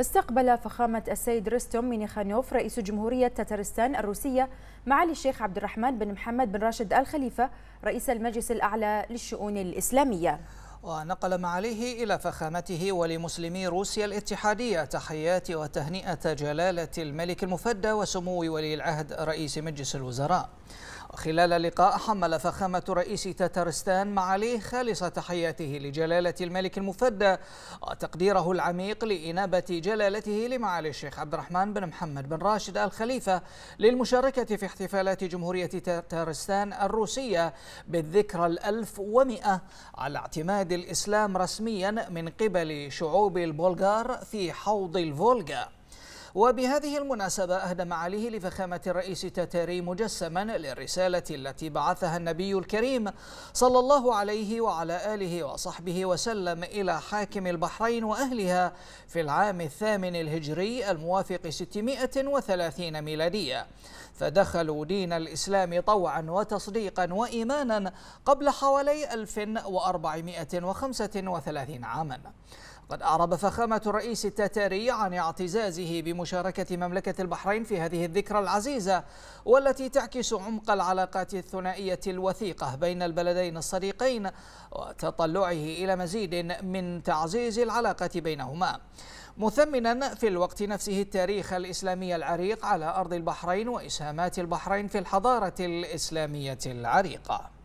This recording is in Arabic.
استقبل فخامة السيد رستم مينيخانوف رئيس جمهورية تترستان الروسية معالي الشيخ عبد الرحمن بن محمد بن راشد الخليفة رئيس المجلس الأعلى للشؤون الإسلامية ونقل معاليه إلى فخامته ولمسلمي روسيا الاتحادية تحيات وتهنئة جلالة الملك المفدى وسمو ولي العهد رئيس مجلس الوزراء وخلال اللقاء حمل فخامة رئيس تترستان معاليه خالص تحياته لجلالة الملك المفدى وتقديره العميق لإنابة جلالته لمعالي الشيخ عبد الرحمن بن محمد بن راشد الخليفة للمشاركة في احتفالات جمهورية تترستان الروسية بالذكرى الألف ومئة على اعتماد الإسلام رسميا من قبل شعوب البولغار في حوض الفولغا وبهذه المناسبة أهدى معاليه لفخامة الرئيس تاتاري مجسما للرسالة التي بعثها النبي الكريم صلى الله عليه وعلى آله وصحبه وسلم إلى حاكم البحرين وأهلها في العام الثامن الهجري الموافق 630 ميلادية فدخلوا دين الإسلام طوعا وتصديقا وإيمانا قبل حوالي 1435 عاما قد أعرب فخامة الرئيس التتاري عن اعتزازه بمشاركة مملكة البحرين في هذه الذكرى العزيزة والتي تعكس عمق العلاقات الثنائية الوثيقة بين البلدين الصديقين وتطلعه إلى مزيد من تعزيز العلاقة بينهما مثمنا في الوقت نفسه التاريخ الإسلامي العريق على أرض البحرين وإسهامات البحرين في الحضارة الإسلامية العريقة